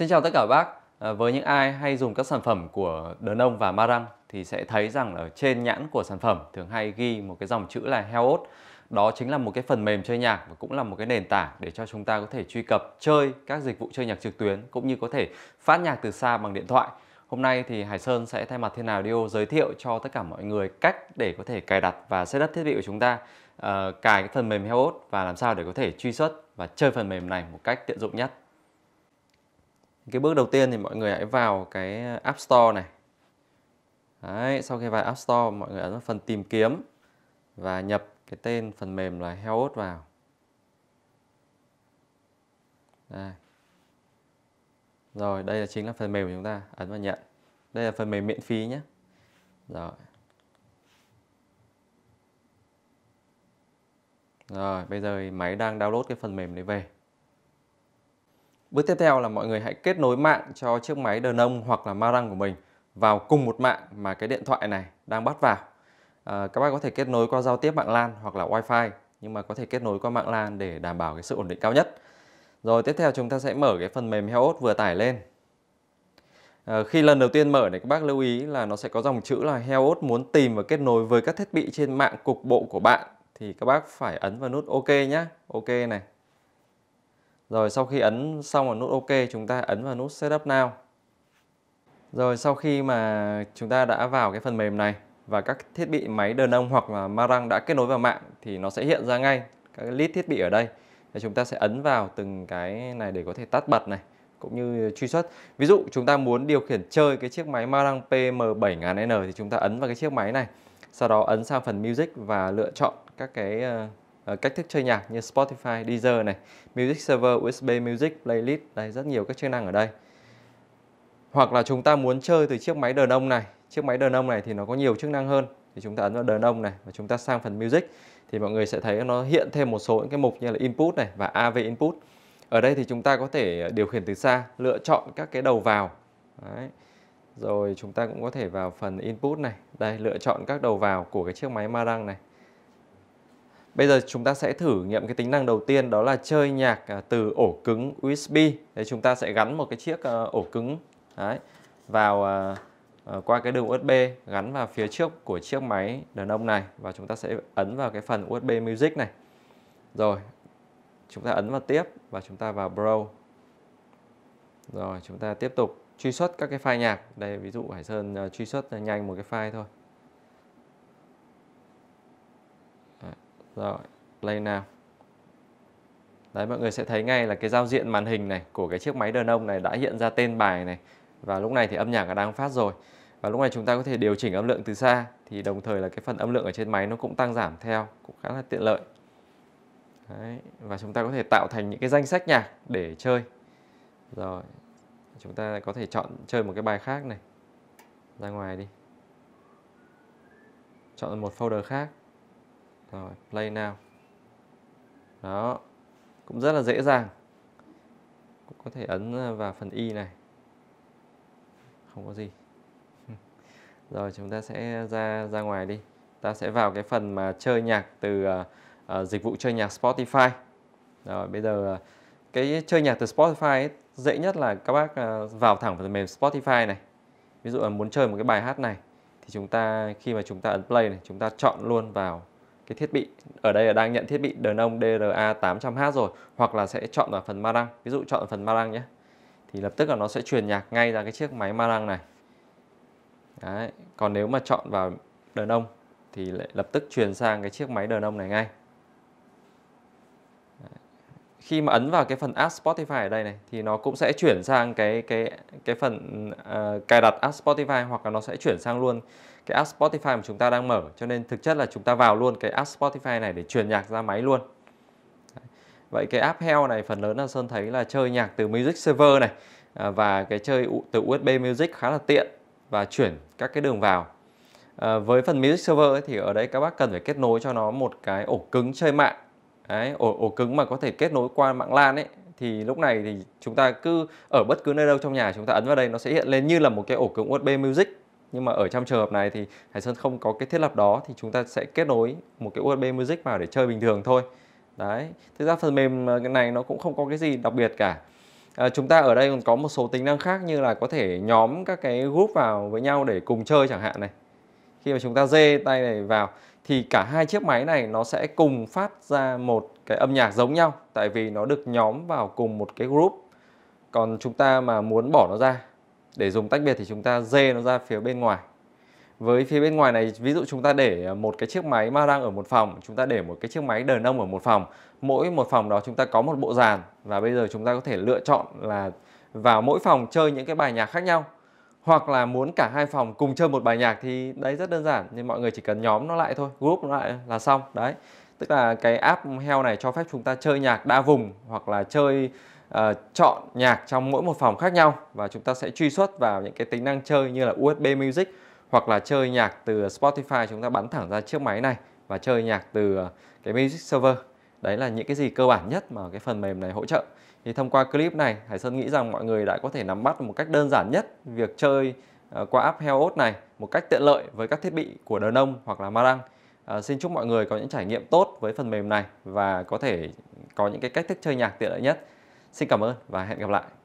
Xin chào tất cả bác. À, với những ai hay dùng các sản phẩm của Đơn Ông và Marang thì sẽ thấy rằng ở trên nhãn của sản phẩm thường hay ghi một cái dòng chữ là Heot. Đó chính là một cái phần mềm chơi nhạc và cũng là một cái nền tảng để cho chúng ta có thể truy cập chơi các dịch vụ chơi nhạc trực tuyến cũng như có thể phát nhạc từ xa bằng điện thoại. Hôm nay thì Hải Sơn sẽ thay mặt Thiên Audio giới thiệu cho tất cả mọi người cách để có thể cài đặt và setup thiết bị của chúng ta, uh, cài cái phần mềm Heot và làm sao để có thể truy xuất và chơi phần mềm này một cách tiện dụng nhất cái bước đầu tiên thì mọi người hãy vào cái App Store này Đấy, sau khi vào App Store mọi người ấn vào phần tìm kiếm và nhập cái tên phần mềm là Health vào đây. Rồi, đây là chính là phần mềm của chúng ta, ấn vào nhận. Đây là phần mềm miễn phí nhé. Rồi. Rồi, bây giờ máy đang download cái phần mềm đấy về. Bước tiếp theo là mọi người hãy kết nối mạng cho chiếc máy đờ nông hoặc là ma răng của mình vào cùng một mạng mà cái điện thoại này đang bắt vào. À, các bác có thể kết nối qua giao tiếp mạng LAN hoặc là Wi-Fi nhưng mà có thể kết nối qua mạng LAN để đảm bảo cái sự ổn định cao nhất. Rồi tiếp theo chúng ta sẽ mở cái phần mềm Hellos vừa tải lên. À, khi lần đầu tiên mở này các bác lưu ý là nó sẽ có dòng chữ là Hellos muốn tìm và kết nối với các thiết bị trên mạng cục bộ của bạn thì các bác phải ấn vào nút OK nhé. OK này, rồi sau khi ấn xong vào nút OK chúng ta ấn vào nút Setup Now. Rồi sau khi mà chúng ta đã vào cái phần mềm này và các thiết bị máy đơn ông hoặc là Marang đã kết nối vào mạng thì nó sẽ hiện ra ngay các list thiết bị ở đây. Thì chúng ta sẽ ấn vào từng cái này để có thể tắt bật này cũng như truy xuất. Ví dụ chúng ta muốn điều khiển chơi cái chiếc máy Marang PM7000N thì chúng ta ấn vào cái chiếc máy này. Sau đó ấn sang phần music và lựa chọn các cái ờ, Ờ, cách thức chơi nhạc như Spotify, Deezer này, Music Server, USB Music, Playlist, đây rất nhiều các chức năng ở đây. Hoặc là chúng ta muốn chơi từ chiếc máy đờn ông này, chiếc máy đờn ông này thì nó có nhiều chức năng hơn. Thì chúng ta ấn vào đờn ông này và chúng ta sang phần Music thì mọi người sẽ thấy nó hiện thêm một số những cái mục như là Input này và AV Input. Ở đây thì chúng ta có thể ờ, điều khiển từ xa, lựa chọn các cái đầu vào. Đấy. Rồi chúng ta cũng có thể vào phần Input này, đây lựa chọn các đầu vào của cái chiếc máy Marang này Bây giờ chúng ta sẽ thử nghiệm cái tính năng đầu tiên đó là chơi nhạc à, từ ổ cứng USB. Đấy, chúng ta sẽ gắn một cái chiếc à, ổ cứng đấy, vào à, qua cái đường USB gắn vào phía trước của chiếc máy đàn ông này và chúng ta sẽ ấn vào cái phần USB Music này. Rồi, chúng ta ấn vào tiếp và chúng ta vào Pro. Rồi, chúng ta tiếp tục truy xuất các cái file nhạc. Đây ví dụ Hải Sơn truy xuất nhanh một cái file thôi. Rồi, play now. Đấy mọi người sẽ thấy ngay là cái giao diện màn hình này của cái chiếc máy đơn ông này đã hiện ra tên bài này và lúc này thì âm nhạc đã đang phát rồi. Và lúc này chúng ta có thể điều chỉnh âm lượng từ xa thì đồng thời là cái phần âm lượng ở trên máy nó cũng tăng giảm theo cũng khá là tiện lợi. Đấy, và chúng ta có thể tạo thành những cái danh sách nhạc để chơi. Rồi, chúng ta có thể chọn chơi một cái bài khác này. Ra ngoài đi. Chọn một folder khác rồi play now đó cũng rất là dễ dàng cũng có thể ấn vào phần y này không có gì rồi chúng ta sẽ ra ra ngoài đi ta sẽ vào cái phần mà chơi nhạc từ uh, dịch vụ chơi nhạc Spotify rồi bây giờ uh, cái chơi nhạc từ Spotify ấy, dễ nhất là các bác uh, vào thẳng phần mềm Spotify này ví dụ là muốn chơi một cái bài hát này thì chúng ta khi mà chúng ta ấn play này chúng ta chọn luôn vào cái thiết bị ở đây là đang nhận thiết bị đờn ông DRA 800 h rồi hoặc là sẽ chọn vào phần marang ví dụ chọn phần marang nhé thì lập tức là nó sẽ truyền nhạc ngay ra cái chiếc máy marang này Đấy. còn nếu mà chọn vào đờn ông thì lại lập tức truyền sang cái chiếc máy đờn ông này ngay khi mà ấn vào cái phần app Spotify ở đây này thì nó cũng sẽ chuyển sang cái cái cái phần uh, cài đặt app Spotify hoặc là nó sẽ chuyển sang luôn cái app Spotify mà chúng ta đang mở cho nên thực chất là chúng ta vào luôn cái app Spotify này để truyền nhạc ra máy luôn vậy cái app Hell này phần lớn là Sơn thấy là chơi nhạc từ Music Server này à, và cái chơi từ USB Music khá là tiện và chuyển các cái đường vào uh, với phần Music Server ấy, thì ở đây các bác cần phải kết nối cho nó một cái ổ cứng chơi mạng Đấy, ổ, ổ cứng mà có thể kết nối qua mạng LAN ấy thì lúc này thì chúng ta cứ ở bất cứ nơi đâu trong nhà chúng ta ấn vào đây nó sẽ hiện lên như là một cái ổ cứng USB Music nhưng mà ở trong trường hợp này thì Hải Sơn không có cái thiết lập đó thì chúng ta sẽ kết nối một cái USB Music vào để chơi bình thường thôi đấy thực ra phần mềm ờ, này nó cũng không có cái gì đặc biệt cả à, chúng ta ở đây còn có một số tính năng khác như là có thể nhóm các cái group vào với nhau để cùng chơi chẳng hạn này khi mà chúng ta dê tay này vào thì cả hai chiếc máy này nó sẽ cùng phát ra một cái âm nhạc giống nhau tại vì nó được nhóm vào cùng một cái group còn chúng ta mà muốn bỏ nó ra để dùng tách biệt thì chúng ta dê nó ra phía bên ngoài với phía bên ngoài này ví dụ chúng ta để một cái chiếc máy ma đang ở một phòng chúng ta để một cái chiếc máy đờn ông ở một phòng mỗi một phòng đó chúng ta có một bộ dàn và bây giờ chúng ta có thể lựa chọn là vào mỗi phòng chơi những cái bài nhạc khác nhau hoặc là muốn cả hai phòng cùng chơi một bài nhạc thì đấy rất đơn giản nên mọi người chỉ cần nhóm nó lại thôi group nó lại là xong đấy tức là cái app heo này cho phép chúng ta chơi nhạc đa vùng hoặc là chơi uh, chọn nhạc trong mỗi một phòng khác nhau và chúng ta sẽ truy xuất vào những cái tính năng chơi như là USB Music hoặc là chơi nhạc từ Spotify chúng ta bắn thẳng ra chiếc máy này và chơi nhạc từ ờ, cái Music Server đấy là những cái gì cơ bản nhất mà cái phần mềm này hỗ trợ thì thông qua clip này Hải Sơn nghĩ rằng mọi người đã có thể nắm bắt một cách đơn giản nhất việc chơi ờ, qua app Health này một cách tiện lợi với các thiết bị của Đờ Nông hoặc là Marang à, xin chúc mọi người có những trải nghiệm tốt với phần mềm này và có thể có những cái cách thức chơi nhạc tiện lợi nhất xin cảm ơn và hẹn gặp lại